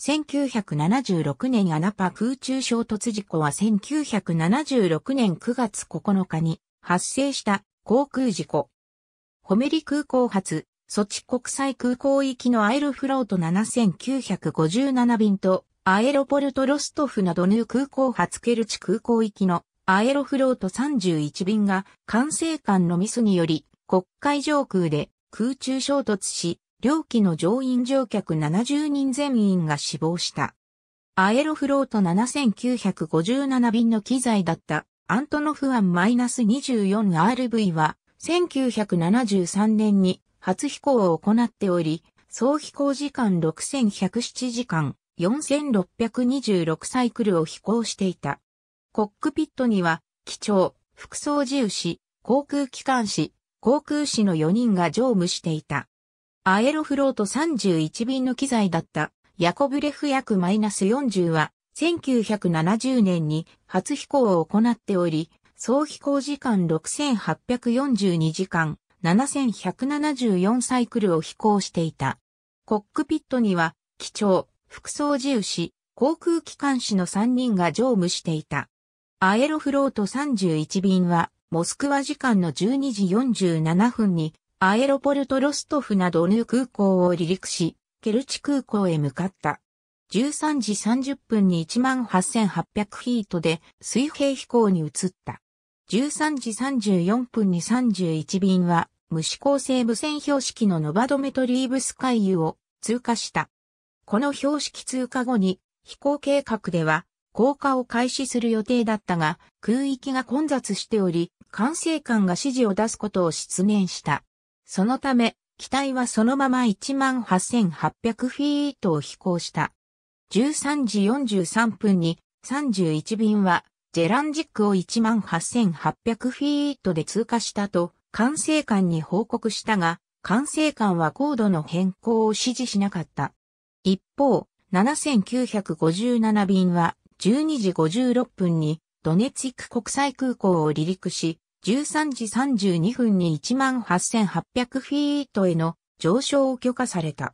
1976年アナパ空中衝突事故は1976年9月9日に発生した航空事故。ホメリ空港発、ソチ国際空港行きのアイルフロート7957便とアエロポルトロストフなどヌー空港発ケルチ空港行きのアエロフロート31便が管制官のミスにより国会上空で空中衝突し両機の乗員乗客70人全員が死亡した。アエロフロート7957便の機材だったアントノフアン -24RV は1973年に初飛行を行っており、総飛行時間6107時間4626サイクルを飛行していた。コックピットには、機長、副操縦士、航空機関士、航空士の4人が乗務していた。アエロフロート31便の機材だったヤコブレフ約 -40 は1970年に初飛行を行っており、総飛行時間6842時間7174サイクルを飛行していた。コックピットには、機長、副操縦士、航空機関士の3人が乗務していた。アエロフロート31便は、モスクワ時間の12時47分にアエロポルト・ロストフなどヌー空港を離陸し、ケルチ空港へ向かった。13時30分に18,800ィートで水平飛行に移った。13時34分に31便は無指向性無線標識のノバドメトリーブス海遊を通過した。この標識通過後に飛行計画では降下を開始する予定だったが空域が混雑しており管制官が指示を出すことを失念した。そのため、機体はそのまま18,800フィートを飛行した。13時43分に31便はジェランジックを18,800フィートで通過したと管制官に報告したが、管制官は高度の変更を指示しなかった。一方、7957便は12時56分にドネツィック国際空港を離陸し、13時32分に18,800フィートへの上昇を許可された。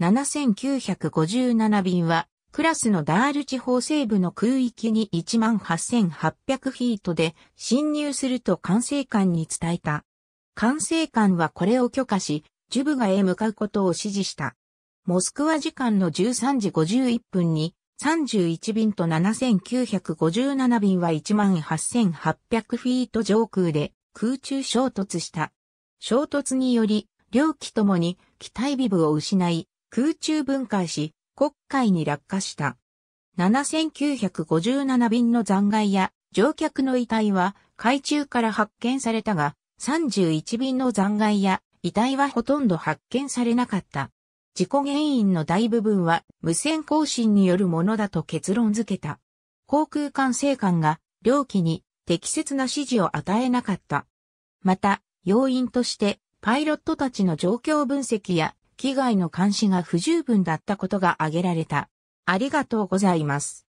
7957便は、クラスのダール地方西部の空域に18,800フィートで侵入すると管制官に伝えた。管制官はこれを許可し、ジュブガへ向かうことを指示した。モスクワ時間の13時51分に31便と7957便は18800フィート上空で空中衝突した。衝突により、両機ともに機体尾部を失い、空中分解し、国海に落下した。7957便の残骸や乗客の遺体は海中から発見されたが、31便の残骸や遺体はほとんど発見されなかった。事故原因の大部分は無線更新によるものだと結論付けた。航空管制官が両機に適切な指示を与えなかった。また、要因としてパイロットたちの状況分析や機外の監視が不十分だったことが挙げられた。ありがとうございます。